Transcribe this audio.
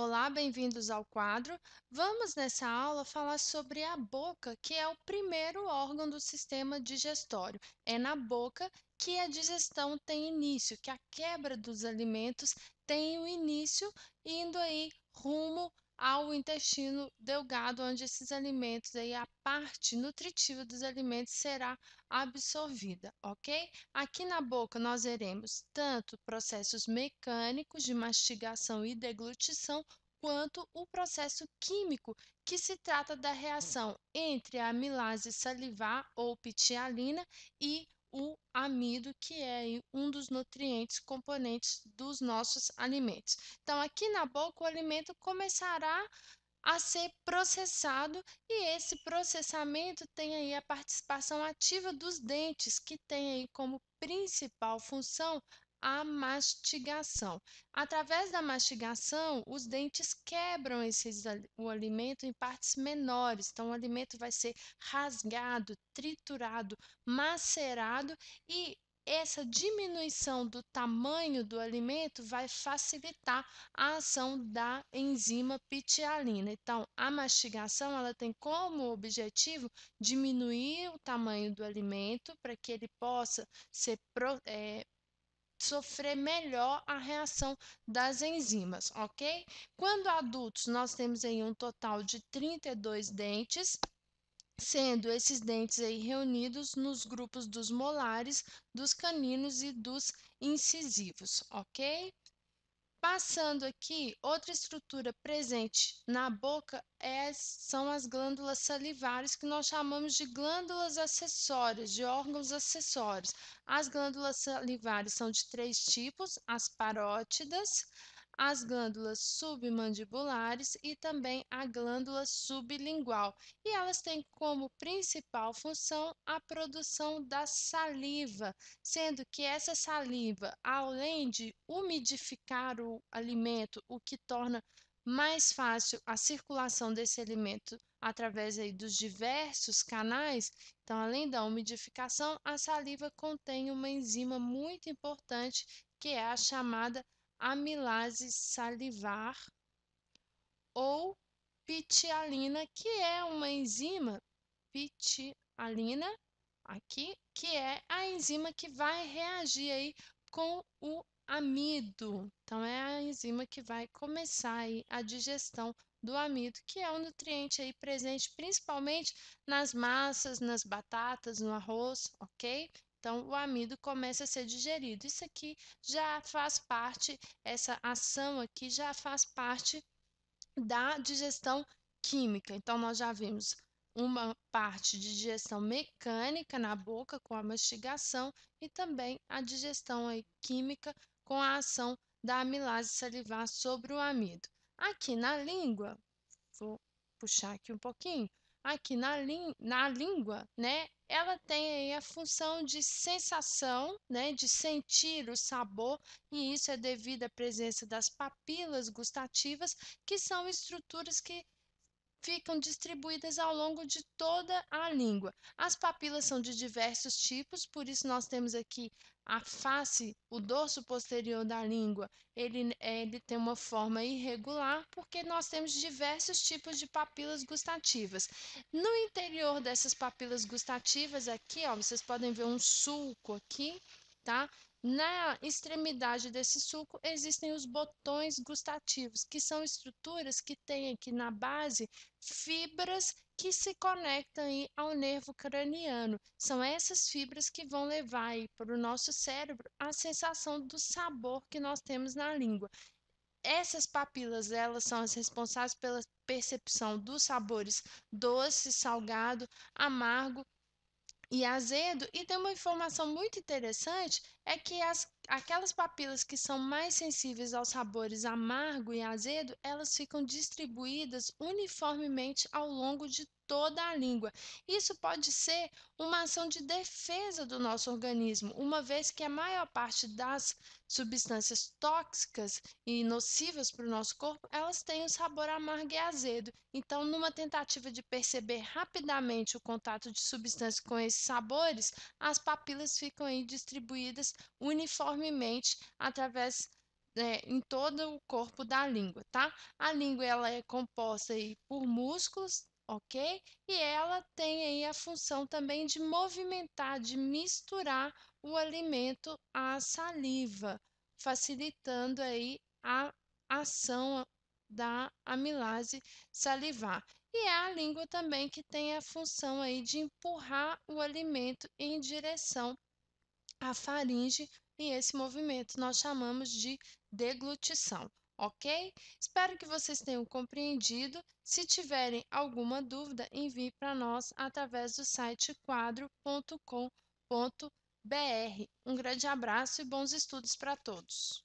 Olá, bem-vindos ao quadro. Vamos nessa aula falar sobre a boca, que é o primeiro órgão do sistema digestório. É na boca que a digestão tem início, que a quebra dos alimentos tem o início, indo aí rumo ao intestino delgado, onde esses alimentos aí, a parte nutritiva dos alimentos será absorvida, ok? Aqui na boca nós veremos tanto processos mecânicos de mastigação e deglutição, quanto o processo químico, que se trata da reação entre a amilase salivar ou pitialina e o amido, que é um dos nutrientes componentes dos nossos alimentos. Então, aqui na boca, o alimento começará a ser processado e esse processamento tem aí a participação ativa dos dentes, que tem aí como principal função a mastigação. Através da mastigação, os dentes quebram esses, o alimento em partes menores. Então, o alimento vai ser rasgado, triturado, macerado e essa diminuição do tamanho do alimento vai facilitar a ação da enzima pitialina. Então, a mastigação ela tem como objetivo diminuir o tamanho do alimento para que ele possa ser é, sofrer melhor a reação das enzimas, ok? Quando adultos, nós temos aí um total de 32 dentes, sendo esses dentes aí reunidos nos grupos dos molares, dos caninos e dos incisivos, ok? Passando aqui, outra estrutura presente na boca é, são as glândulas salivares, que nós chamamos de glândulas acessórias, de órgãos acessórios. As glândulas salivares são de três tipos: as parótidas, as glândulas submandibulares e também a glândula sublingual. E elas têm como principal função a produção da saliva, sendo que essa saliva, além de umidificar o alimento, o que torna mais fácil a circulação desse alimento através aí dos diversos canais. Então, além da umidificação, a saliva contém uma enzima muito importante que é a chamada amilase salivar ou pitialina, que é uma enzima, pitialina, aqui, que é a enzima que vai reagir aí com o amido. Então, é a enzima que vai começar aí a digestão do amido, que é um nutriente aí presente principalmente nas massas, nas batatas, no arroz, ok? Então, o amido começa a ser digerido. Isso aqui já faz parte, essa ação aqui já faz parte da digestão química. Então, nós já vimos uma parte de digestão mecânica na boca com a mastigação e também a digestão aí, química com a ação da amilase salivar sobre o amido. Aqui na língua, vou puxar aqui um pouquinho. Aqui na, na língua, né, ela tem a função de sensação, né, de sentir o sabor, e isso é devido à presença das papilas gustativas, que são estruturas que ficam distribuídas ao longo de toda a língua. As papilas são de diversos tipos, por isso nós temos aqui a face, o dorso posterior da língua, ele, é, ele tem uma forma irregular porque nós temos diversos tipos de papilas gustativas. No interior dessas papilas gustativas aqui, ó, vocês podem ver um sulco aqui, tá? Na extremidade desse suco existem os botões gustativos, que são estruturas que têm aqui na base fibras que se conectam aí ao nervo craniano. São essas fibras que vão levar para o nosso cérebro a sensação do sabor que nós temos na língua. Essas papilas, elas são as responsáveis pela percepção dos sabores doce, salgado, amargo e azedo e tem uma informação muito interessante é que as, aquelas papilas que são mais sensíveis aos sabores amargo e azedo, elas ficam distribuídas uniformemente ao longo de toda a língua. Isso pode ser uma ação de defesa do nosso organismo, uma vez que a maior parte das substâncias tóxicas e nocivas para o nosso corpo, elas têm o sabor amargo e azedo. Então, numa tentativa de perceber rapidamente o contato de substâncias com esses sabores, as papilas ficam aí distribuídas uniformemente através é, em todo o corpo da língua, tá? A língua ela é composta aí por músculos, ok? E ela tem aí a função também de movimentar, de misturar o alimento à saliva, facilitando aí a ação da amilase salivar. E é a língua também que tem a função aí de empurrar o alimento em direção a faringe e esse movimento nós chamamos de deglutição, ok? Espero que vocês tenham compreendido. Se tiverem alguma dúvida, envie para nós através do site quadro.com.br. Um grande abraço e bons estudos para todos!